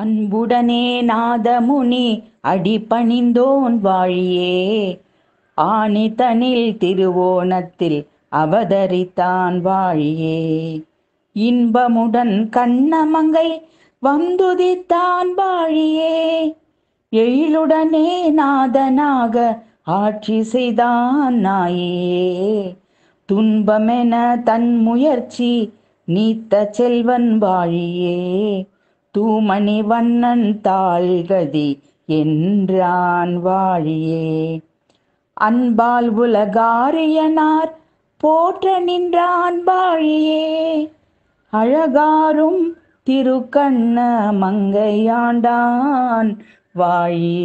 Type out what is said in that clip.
அன்புடனே நாதமுனி அடிபணிந்தோன் வாழியே ஆணித்தனில் திருவோணத்தில் அவதரித்தான் வாழியே இன்பமுடன் கண்ணமங்கை வந்துதித்தான் வாழியே எழிலுடனே நாதனாக ஆட்சி செய்தான் நாயே துன்பமென தன் முயற்சி நீத்த செல்வன் வாழியே தூமணி வண்ணன் தாழ்கதி என்றான் வாழியே அன்பால் உலகாரியனார் போற்ற நின்றான் வாழியே அழகாரும் திருக்கண்ண மங்கையாண்டான் வாழியே